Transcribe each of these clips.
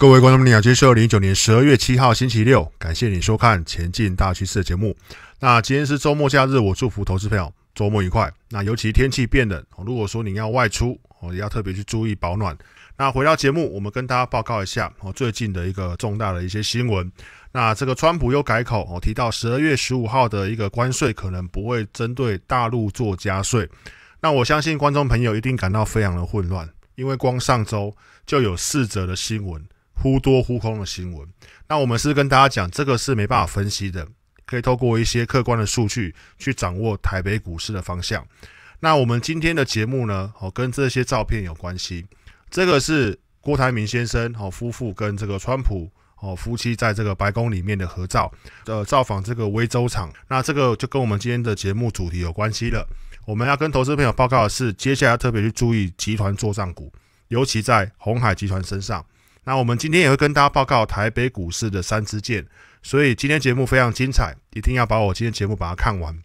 各位观众朋友，今天是二零一九年十二月七号星期六，感谢你收看《前进大趋势》的节目。那今天是周末假日，我祝福投资朋友周末愉快。那尤其天气变冷，如果说你要外出，也要特别去注意保暖。那回到节目，我们跟大家报告一下我最近的一个重大的一些新闻。那这个川普又改口，提到十二月十五号的一个关税可能不会针对大陆做加税。那我相信观众朋友一定感到非常的混乱，因为光上周就有四则的新闻。忽多忽空的新闻，那我们是跟大家讲，这个是没办法分析的，可以透过一些客观的数据去掌握台北股市的方向。那我们今天的节目呢，哦，跟这些照片有关系。这个是郭台铭先生哦夫妇跟这个川普哦夫妻在这个白宫里面的合照，呃，造访这个威州厂。那这个就跟我们今天的节目主题有关系了。我们要跟投资朋友报告的是，接下来特别去注意集团作战股，尤其在红海集团身上。那我们今天也会跟大家报告台北股市的三支箭，所以今天节目非常精彩，一定要把我今天节目把它看完。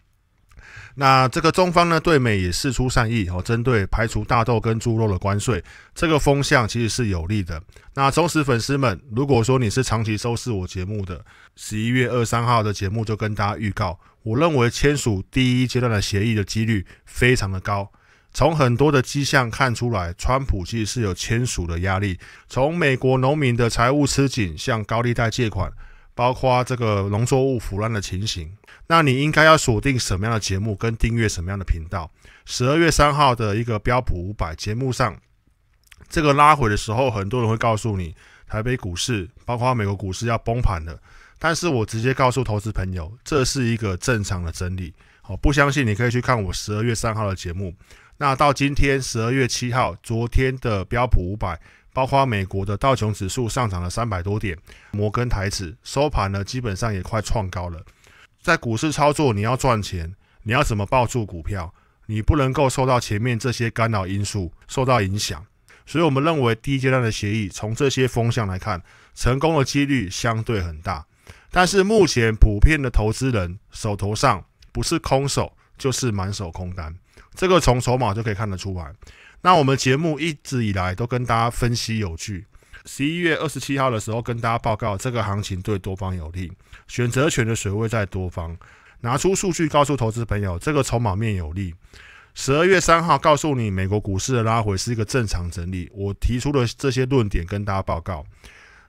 那这个中方呢对美也事出善意哦，针对排除大豆跟猪肉的关税，这个风向其实是有利的。那忠实粉丝们，如果说你是长期收视我节目的，十一月二三号的节目就跟大家预告，我认为签署第一阶段的协议的几率非常的高。从很多的迹象看出来，川普其实是有签署的压力。从美国农民的财务吃紧，向高利贷借款，包括这个农作物腐烂的情形。那你应该要锁定什么样的节目，跟订阅什么样的频道？十二月三号的一个标普五百节目上，这个拉回的时候，很多人会告诉你，台北股市，包括美国股市要崩盘了。但是我直接告诉投资朋友，这是一个正常的整理。好，不相信你可以去看我十二月三号的节目。那到今天十二月七号，昨天的标普五百，包括美国的道琼指数上涨了三百多点，摩根台指收盘呢，基本上也快创高了。在股市操作，你要赚钱，你要怎么抱住股票？你不能够受到前面这些干扰因素受到影响。所以我们认为第一阶段的协议，从这些风向来看，成功的几率相对很大。但是目前普遍的投资人手头上不是空手，就是满手空单。这个从筹码就可以看得出来。那我们节目一直以来都跟大家分析有据。十一月二十七号的时候跟大家报告，这个行情对多方有利，选择权的水位在多方。拿出数据告诉投资朋友，这个筹码面有利。十二月三号告诉你，美国股市的拉回是一个正常整理。我提出的这些论点跟大家报告。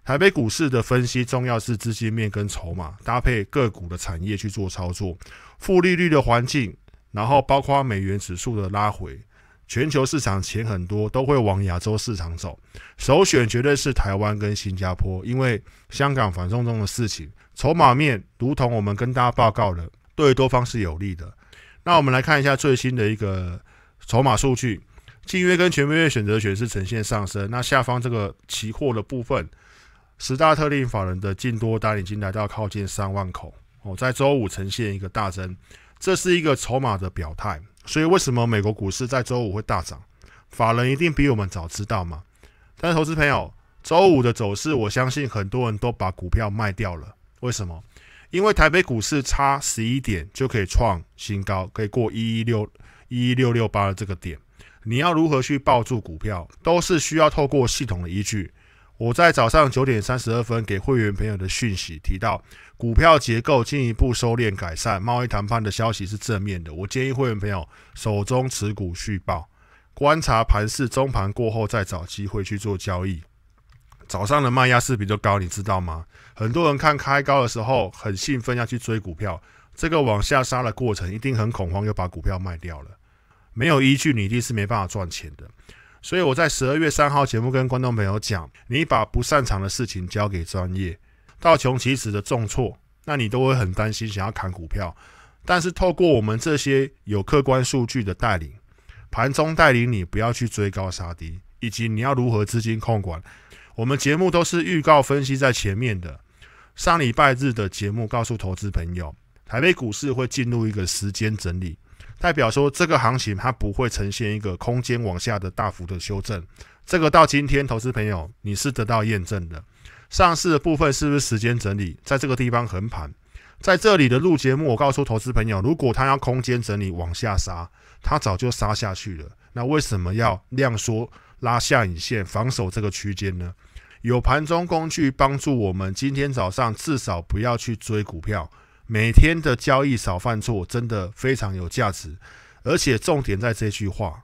台北股市的分析重要是资金面跟筹码搭配个股的产业去做操作。负利率的环境。然后包括美元指数的拉回，全球市场钱很多都会往亚洲市场走，首选绝对是台湾跟新加坡，因为香港反送中的事情，筹码面如同我们跟大家报告的，对多方是有利的。那我们来看一下最新的一个筹码数据，近月跟全面月选择权是呈现上升。那下方这个期货的部分，十大特令法人的净多单已经来到靠近三万口，哦，在周五呈现一个大增。这是一个筹码的表态，所以为什么美国股市在周五会大涨？法人一定比我们早知道嘛？但是投资朋友，周五的走势，我相信很多人都把股票卖掉了。为什么？因为台北股市差十一点就可以创新高，可以过一一六一一六六八的这个点。你要如何去抱住股票，都是需要透过系统的依据。我在早上九点三十二分给会员朋友的讯息提到，股票结构进一步收敛改善，贸易谈判的消息是正面的。我建议会员朋友手中持股续报，观察盘市，中盘过后再找机会去做交易。早上的卖压是比较高，你知道吗？很多人看开高的时候很兴奋要去追股票，这个往下杀的过程一定很恐慌，又把股票卖掉了。没有依据一定是没办法赚钱的。所以我在十二月三号节目跟观众朋友讲，你把不擅长的事情交给专业，到穷其实的重挫，那你都会很担心，想要砍股票。但是透过我们这些有客观数据的带领，盘中带领你不要去追高杀低，以及你要如何资金控管。我们节目都是预告分析在前面的。上礼拜日的节目告诉投资朋友，台北股市会进入一个时间整理。代表说，这个行情它不会呈现一个空间往下的大幅的修正。这个到今天，投资朋友你是得到验证的。上市的部分是不是时间整理，在这个地方横盘，在这里的录节目，我告诉投资朋友，如果他要空间整理往下杀，他早就杀下去了。那为什么要量缩拉下影线防守这个区间呢？有盘中工具帮助我们，今天早上至少不要去追股票。每天的交易少犯错，真的非常有价值。而且重点在这句话，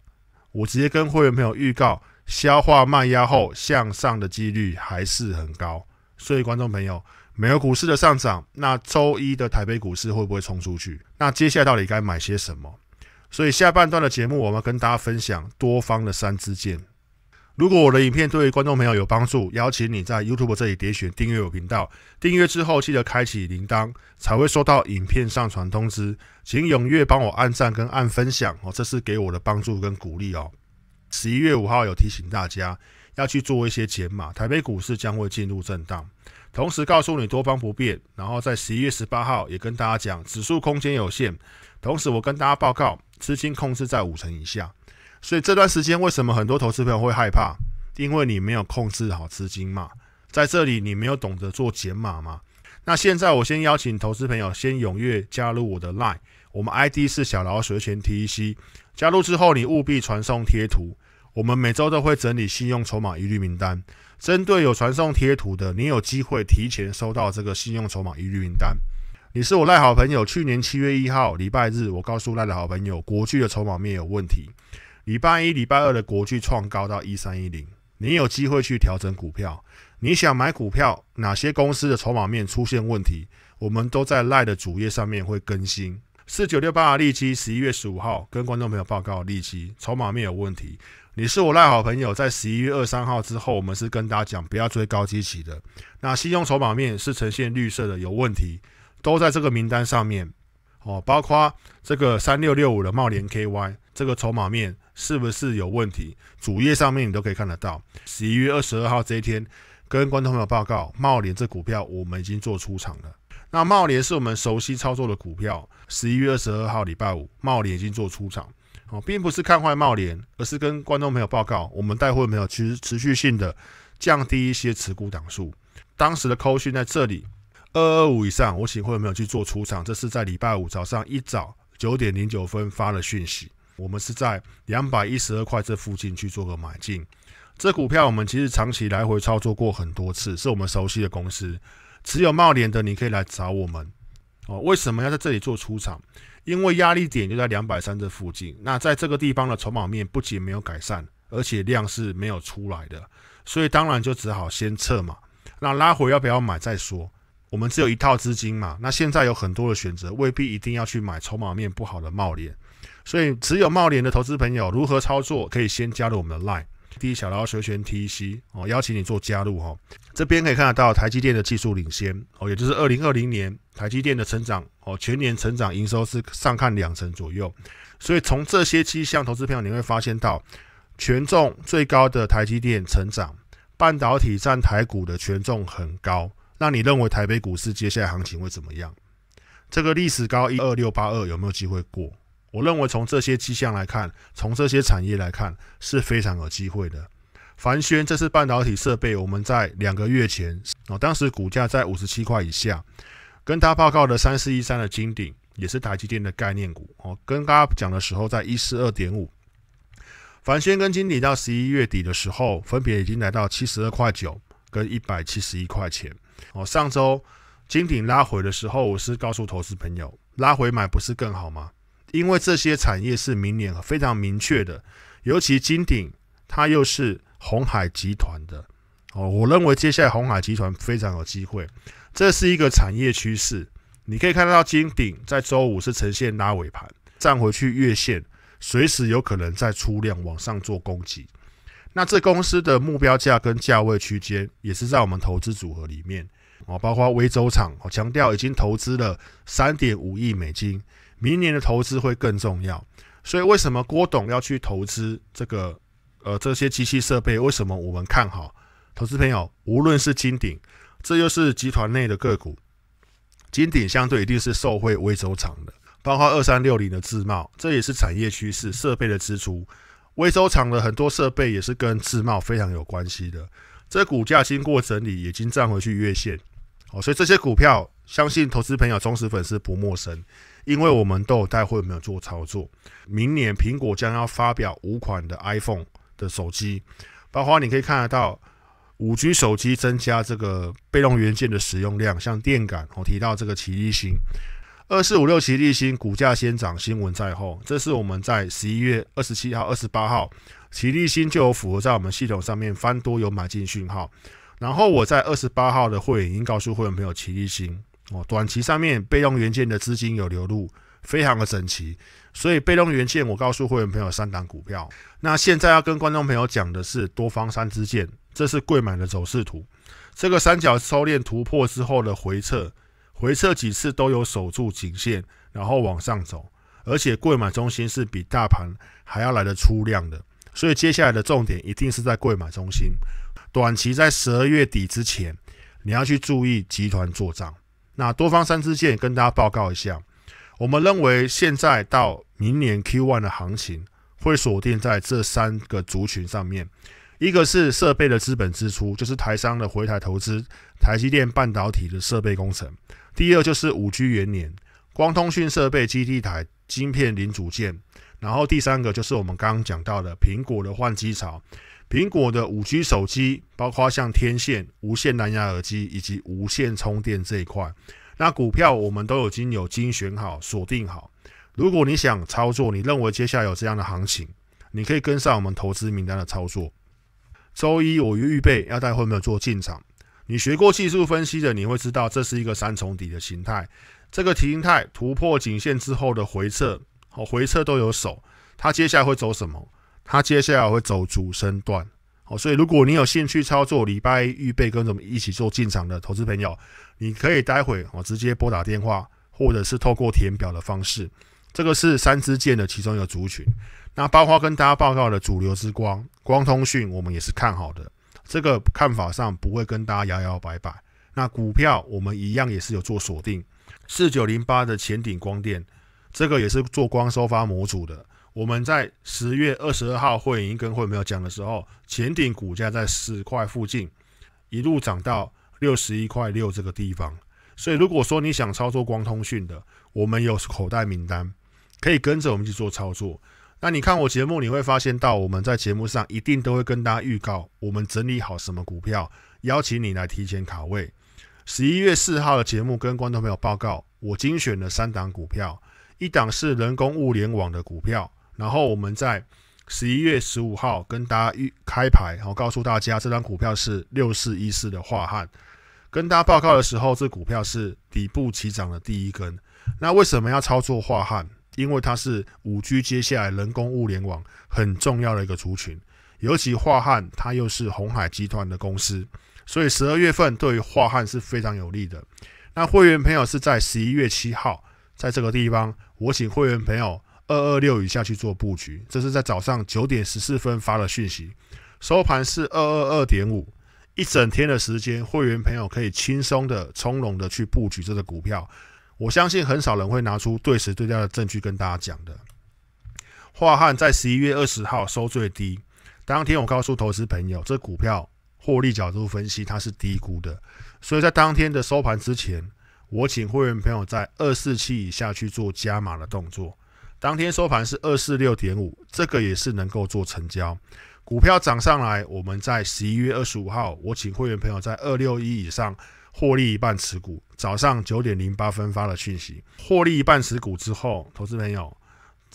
我直接跟会员朋友预告：消化卖压后，向上的几率还是很高。所以，观众朋友，美国股市的上涨，那周一的台北股市会不会冲出去？那接下来到底该买些什么？所以下半段的节目，我们跟大家分享多方的三支箭。如果我的影片对观众朋友有帮助，邀请你在 YouTube 这里点选订阅我频道。订阅之后，记得开启铃铛，才会收到影片上传通知。请踊跃帮我按赞跟按分享哦，这是给我的帮助跟鼓励哦。十一月五号有提醒大家要去做一些减码，台北股市将会进入震荡。同时告诉你多方不变，然后在十一月十八号也跟大家讲指数空间有限。同时我跟大家报告，资金控制在五成以下。所以这段时间为什么很多投资朋友会害怕？因为你没有控制好资金嘛，在这里你没有懂得做减码嘛。那现在我先邀请投资朋友先踊跃加入我的 LINE，我们 ID 是小劳学前 T E C。加入之后你务必传送贴图，我们每周都会整理信用筹码一律名单，针对有传送贴图的，你有机会提前收到这个信用筹码一律名单。你是我赖好朋友，去年七月一号礼拜日，我告诉赖的好朋友国巨的筹码面有问题。礼拜一、礼拜二的国巨创高到一三一零，你有机会去调整股票。你想买股票，哪些公司的筹码面出现问题？我们都在赖的主页上面会更新。四九六八的利基，十一月十五号跟观众朋友报告，利基筹码面有问题。你是我赖好朋友，在十一月二三号之后，我们是跟大家讲不要追高基期的。那信用筹码面是呈现绿色的，有问题，都在这个名单上面。哦，包括这个三六六五的茂联 KY，这个筹码面是不是有问题？主页上面你都可以看得到。十一月二十二号这一天，跟观众朋友报告，茂联这股票我们已经做出场了。那茂联是我们熟悉操作的股票，十一月二十二号礼拜五，茂联已经做出场。哦，并不是看坏茂联，而是跟观众朋友报告，我们带货朋友其实持续性的降低一些持股档数。当时的扣讯在这里。二二五以上，我请问有没有去做出场？这是在礼拜五早上一早九点零九分发的讯息。我们是在两百一十二块这附近去做个买进。这股票我们其实长期来回操作过很多次，是我们熟悉的公司。持有茂联的，你可以来找我们。哦，为什么要在这里做出场？因为压力点就在两百三这附近。那在这个地方的筹码面不仅没有改善，而且量是没有出来的，所以当然就只好先撤嘛。那拉回要不要买再说？我们只有一套资金嘛，那现在有很多的选择，未必一定要去买筹码面不好的帽联，所以持有帽联的投资朋友如何操作，可以先加入我们的 line，第一小刀求全 TC 哦，邀请你做加入哈。这边可以看得到台积电的技术领先哦，也就是二零二零年台积电的成长哦，全年成长营收是上看两成左右，所以从这些期象，投资票你会发现到权重最高的台积电成长，半导体占台股的权重很高。那你认为台北股市接下来行情会怎么样？这个历史高一二六八二有没有机会过？我认为从这些迹象来看，从这些产业来看是非常有机会的。凡轩这是半导体设备，我们在两个月前哦，当时股价在五十七块以下，跟他报告的三四一三的金鼎也是台积电的概念股哦。跟大家讲的时候，在一四二点五，凡轩跟金鼎到十一月底的时候，分别已经来到七十二块九跟一百七十一块钱。哦，上周金鼎拉回的时候，我是告诉投资朋友，拉回买不是更好吗？因为这些产业是明年非常明确的，尤其金鼎它又是红海集团的。哦，我认为接下来红海集团非常有机会，这是一个产业趋势。你可以看到金鼎在周五是呈现拉尾盘，站回去月线，随时有可能再出量往上做攻击。那这公司的目标价跟价位区间也是在我们投资组合里面哦，包括微州厂，我强调已经投资了三点五亿美金，明年的投资会更重要。所以为什么郭董要去投资这个？呃，这些机器设备为什么我们看好？投资朋友，无论是金鼎，这又是集团内的个股，金鼎相对一定是受惠微州厂的，包括二三六零的自贸，这也是产业趋势设备的支出。微收厂的很多设备也是跟自贸非常有关系的，这股价经过整理已经站回去月线，好，所以这些股票相信投资朋友忠实粉丝不陌生，因为我们都有带货，有没有做操作？明年苹果将要发表五款的 iPhone 的手机，包括你可以看得到五 G 手机增加这个被动元件的使用量，像电感，我提到这个奇异型。二四五六齐立新股价先涨，新闻在后。这是我们在十一月二十七号、二十八号，齐立新就有符合在我们系统上面翻多有买进讯号。然后我在二十八号的会员已经告诉会员朋友，齐立新哦，短期上面被动元件的资金有流入，非常的整齐。所以被动元件我告诉会员朋友三档股票。那现在要跟观众朋友讲的是多方三支箭，这是贵满的走势图，这个三角收敛突破之后的回撤。回撤几次都有守住颈线，然后往上走，而且贵买中心是比大盘还要来的粗量的，所以接下来的重点一定是在贵买中心。短期在十二月底之前，你要去注意集团做账。那多方三支箭跟大家报告一下，我们认为现在到明年 Q one 的行情会锁定在这三个族群上面，一个是设备的资本支出，就是台商的回台投资，台积电半导体的设备工程。第二就是五 G 元年，光通讯设备、基地台、晶片、零组件。然后第三个就是我们刚刚讲到的苹果的换机潮，苹果的五 G 手机，包括像天线、无线蓝牙耳机以及无线充电这一块。那股票我们都已经有精选好、锁定好。如果你想操作，你认为接下来有这样的行情，你可以跟上我们投资名单的操作。周一我预备要带会没有做进场。你学过技术分析的，你会知道这是一个三重底的形态。这个形态突破颈线之后的回撤，哦，回撤都有手，它接下来会走什么？它接下来会走主升段。哦，所以如果你有兴趣操作，礼拜一预备跟我们一起做进场的投资朋友，你可以待会我直接拨打电话，或者是透过填表的方式。这个是三支箭的其中一个族群，那包括跟大家报告的主流之光，光通讯我们也是看好的。这个看法上不会跟大家摇摇摆摆。那股票我们一样也是有做锁定，四九零八的前顶光电，这个也是做光收发模组的。我们在十月二十二号会员跟会没有讲的时候，前顶股价在十块附近，一路涨到六十一块六这个地方。所以如果说你想操作光通讯的，我们有口袋名单，可以跟着我们去做操作。那你看我节目，你会发现到我们在节目上一定都会跟大家预告，我们整理好什么股票，邀请你来提前卡位。十一月四号的节目跟观众朋友报告，我精选了三档股票，一档是人工物联网的股票，然后我们在十一月十五号跟大家预开牌，然后告诉大家这张股票是六四一四的化汉。跟大家报告的时候，这股票是底部起涨的第一根。那为什么要操作化汉？因为它是五 G 接下来人工物联网很重要的一个族群，尤其华汉它又是红海集团的公司，所以十二月份对于华汉是非常有利的。那会员朋友是在十一月七号在这个地方，我请会员朋友二二六以下去做布局，这是在早上九点十四分发的讯息，收盘是二二二点五，一整天的时间会员朋友可以轻松的、从容的去布局这个股票。我相信很少人会拿出对时对价的证据跟大家讲的。华汉在十一月二十号收最低，当天我告诉投资朋友，这股票获利角度分析它是低估的，所以在当天的收盘之前，我请会员朋友在二四七以下去做加码的动作。当天收盘是二四六点五，这个也是能够做成交。股票涨上来，我们在十一月二十五号，我请会员朋友在二六一以上。获利一半持股，早上九点零八分发了讯息。获利一半持股之后，投资朋友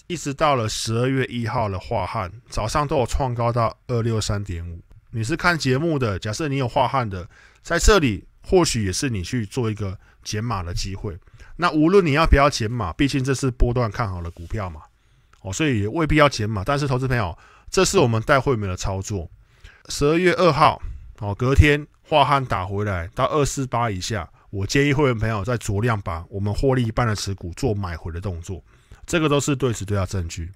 一直到了十二月一号的化汉，早上都有创高到二六三点五。你是看节目的，假设你有化汉的，在这里或许也是你去做一个减码的机会。那无论你要不要减码，毕竟这是波段看好的股票嘛，哦，所以也未必要减码。但是投资朋友，这是我们带慧梅的操作。十二月二号，哦，隔天。化汉打回来到二四八以下，我建议会员朋友再酌量把我们获利一半的持股做买回的动作。这个都是对持对价证据。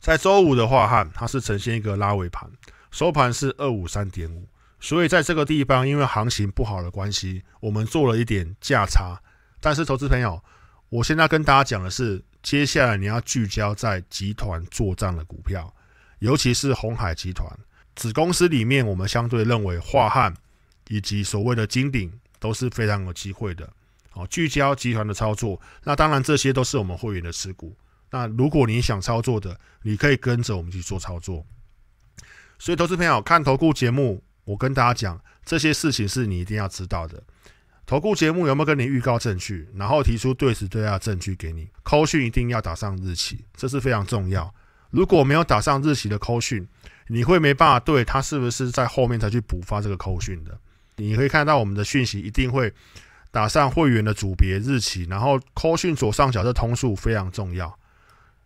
在周五的化汉，它是呈现一个拉尾盘，收盘是二五三点五。所以在这个地方，因为行情不好的关系，我们做了一点价差。但是投资朋友，我现在跟大家讲的是，接下来你要聚焦在集团作战的股票，尤其是红海集团。子公司里面，我们相对认为化汉以及所谓的金鼎都是非常有机会的。好，聚焦集团的操作，那当然这些都是我们会员的持股。那如果你想操作的，你可以跟着我们去做操作。所以，投资朋友看投顾节目，我跟大家讲这些事情是你一定要知道的。投顾节目有没有跟你预告证据，然后提出对实对价证据给你？扣讯一定要打上日期，这是非常重要。如果没有打上日期的扣讯，你会没办法对他是不是在后面才去补发这个扣讯的。你可以看到我们的讯息一定会打上会员的组别、日期，然后扣讯左上角的通数非常重要。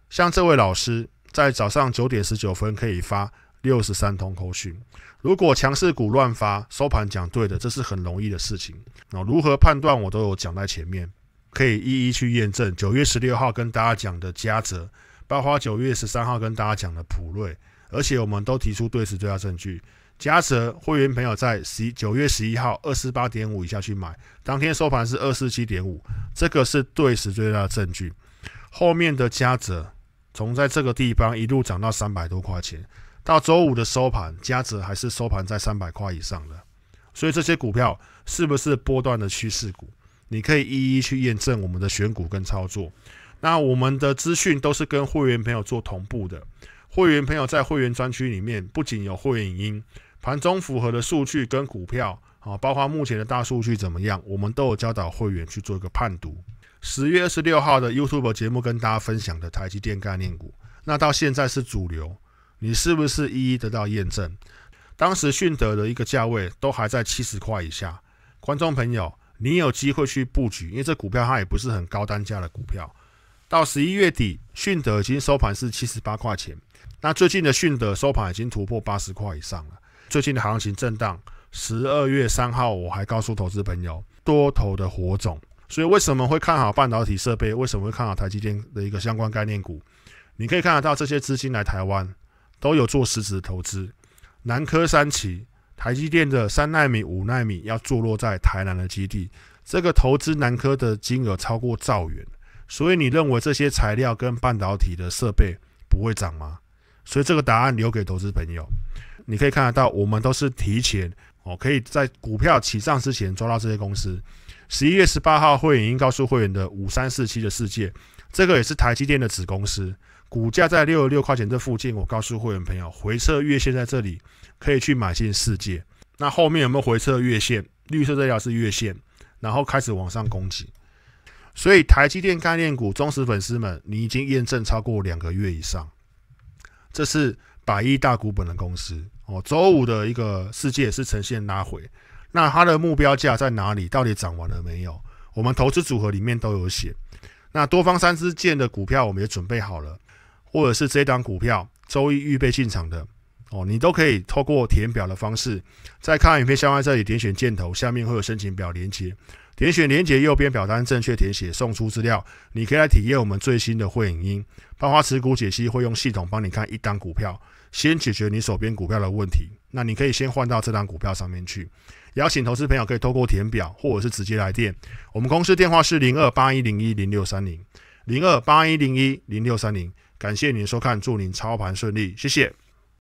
像这位老师在早上九点十九分可以发六十三通扣讯。如果强势股乱发收盘讲对的，这是很容易的事情。那如何判断，我都有讲在前面，可以一一去验证。九月十六号跟大家讲的嘉折，包括九月十三号跟大家讲的普瑞，而且我们都提出对时最大证据。嘉泽会员朋友在十九月十一号二十八点五以下去买，当天收盘是二十七点五，这个是对时最大的证据。后面的嘉泽从在这个地方一路涨到三百多块钱，到周五的收盘，嘉泽还是收盘在三百块以上的。所以这些股票是不是波段的趋势股？你可以一一去验证我们的选股跟操作。那我们的资讯都是跟会员朋友做同步的，会员朋友在会员专区里面，不仅有会员音、盘中符合的数据跟股票，啊，包括目前的大数据怎么样，我们都有教导会员去做一个判读。十月二十六号的 YouTube 节目跟大家分享的台积电概念股，那到现在是主流，你是不是一一得到验证？当时迅德的一个价位都还在七十块以下，观众朋友，你有机会去布局，因为这股票它也不是很高单价的股票。到十一月底，迅德已经收盘是七十八块钱。那最近的迅德收盘已经突破八十块以上了。最近的行情震荡，十二月三号我还告诉投资朋友，多头的火种。所以为什么会看好半导体设备？为什么会看好台积电的一个相关概念股？你可以看得到这些资金来台湾，都有做实质投资。南科三期，台积电的三纳米、五纳米要坐落在台南的基地，这个投资南科的金额超过兆元。所以你认为这些材料跟半导体的设备不会涨吗？所以这个答案留给投资朋友。你可以看得到，我们都是提前哦，可以在股票起涨之前抓到这些公司。十一月十八号，会员应告诉会员的五三四七的世界，这个也是台积电的子公司，股价在六十六块钱这附近。我告诉会员朋友，回撤月线在这里，可以去买进世界。那后面有没有回撤月线？绿色这条是月线，然后开始往上攻击。所以台积电概念股忠实粉丝们，你已经验证超过两个月以上，这是百亿大股本的公司哦。周五的一个世界是呈现拉回，那它的目标价在哪里？到底涨完了没有？我们投资组合里面都有写。那多方三支箭的股票我们也准备好了，或者是这档股票周一预备进场的哦，你都可以透过填表的方式，在看影片下方这里点选箭头，下面会有申请表连接。填写连结右边表单，正确填写送出资料，你可以来体验我们最新的会影音，包花持股解析，会用系统帮你看一单股票，先解决你手边股票的问题。那你可以先换到这单股票上面去。邀请投资朋友可以透过填表或者是直接来电，我们公司电话是零二八一零一零六三零零二八一零一零六三零。感谢您的收看，祝您操盘顺利，谢谢。